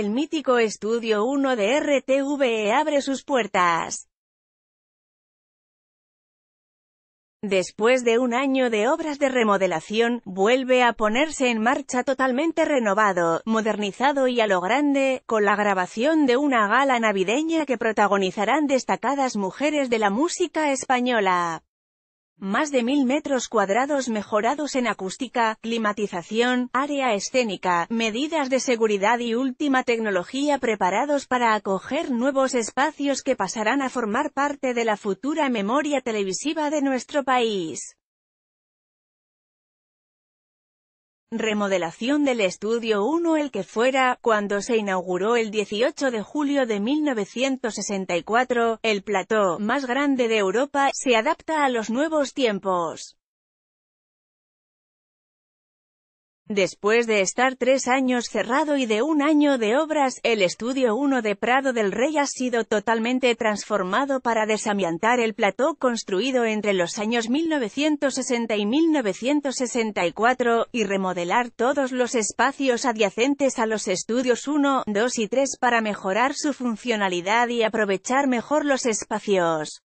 el mítico Estudio 1 de RTVE abre sus puertas. Después de un año de obras de remodelación, vuelve a ponerse en marcha totalmente renovado, modernizado y a lo grande, con la grabación de una gala navideña que protagonizarán destacadas mujeres de la música española más de mil metros cuadrados mejorados en acústica, climatización, área escénica, medidas de seguridad y última tecnología preparados para acoger nuevos espacios que pasarán a formar parte de la futura memoria televisiva de nuestro país. remodelación del Estudio 1 el que fuera, cuando se inauguró el 18 de julio de 1964, el plató más grande de Europa, se adapta a los nuevos tiempos. Después de estar tres años cerrado y de un año de obras, el Estudio 1 de Prado del Rey ha sido totalmente transformado para desamiantar el plató construido entre los años 1960 y 1964, y remodelar todos los espacios adyacentes a los Estudios 1, 2 y 3 para mejorar su funcionalidad y aprovechar mejor los espacios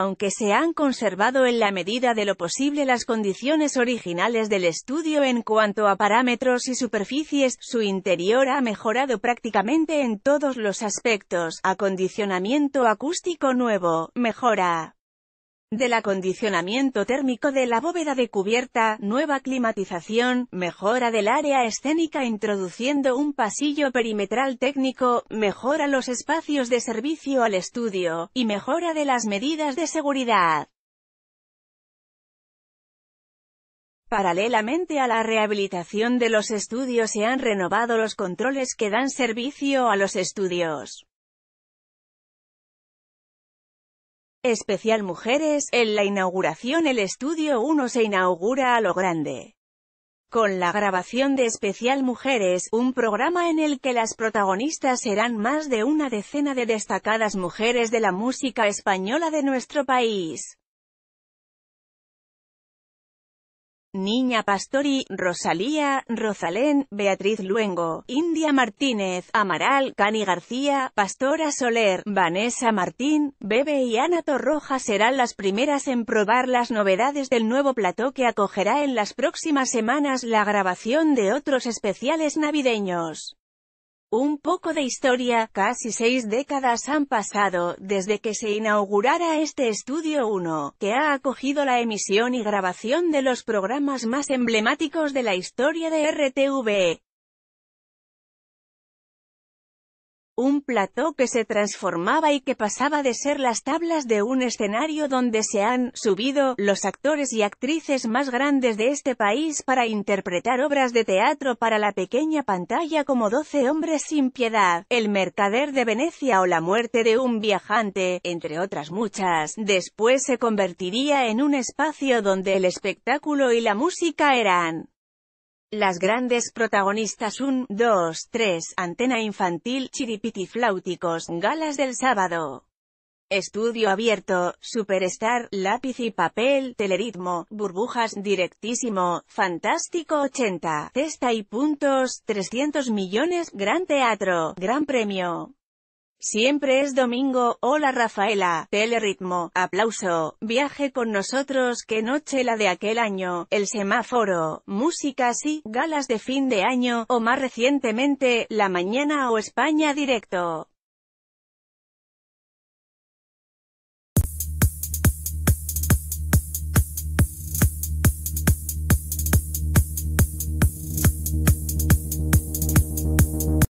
aunque se han conservado en la medida de lo posible las condiciones originales del estudio en cuanto a parámetros y superficies, su interior ha mejorado prácticamente en todos los aspectos, acondicionamiento acústico nuevo, mejora del acondicionamiento térmico de la bóveda de cubierta, nueva climatización, mejora del área escénica introduciendo un pasillo perimetral técnico, mejora los espacios de servicio al estudio, y mejora de las medidas de seguridad. Paralelamente a la rehabilitación de los estudios se han renovado los controles que dan servicio a los estudios. Especial Mujeres, en la inauguración el Estudio 1 se inaugura a lo grande. Con la grabación de Especial Mujeres, un programa en el que las protagonistas serán más de una decena de destacadas mujeres de la música española de nuestro país. Niña Pastori, Rosalía, Rosalén, Beatriz Luengo, India Martínez, Amaral, Cani García, Pastora Soler, Vanessa Martín, Bebe y Ana Torroja serán las primeras en probar las novedades del nuevo plató que acogerá en las próximas semanas la grabación de otros especiales navideños. Un poco de historia, casi seis décadas han pasado desde que se inaugurara este Estudio 1, que ha acogido la emisión y grabación de los programas más emblemáticos de la historia de RTV. un plató que se transformaba y que pasaba de ser las tablas de un escenario donde se han subido los actores y actrices más grandes de este país para interpretar obras de teatro para la pequeña pantalla como Doce hombres sin piedad, El mercader de Venecia o La muerte de un viajante, entre otras muchas. Después se convertiría en un espacio donde el espectáculo y la música eran las grandes protagonistas 1, 2, 3, Antena Infantil, Chiripiti Flauticos, Galas del Sábado. Estudio Abierto, Superstar, Lápiz y Papel, Teleritmo, Burbujas, Directísimo, Fantástico 80, Testa y Puntos, 300 millones, Gran Teatro, Gran Premio. Siempre es domingo, hola Rafaela, teleritmo, aplauso, viaje con nosotros, que noche la de aquel año, el semáforo, música sí, galas de fin de año, o más recientemente, la mañana o España directo.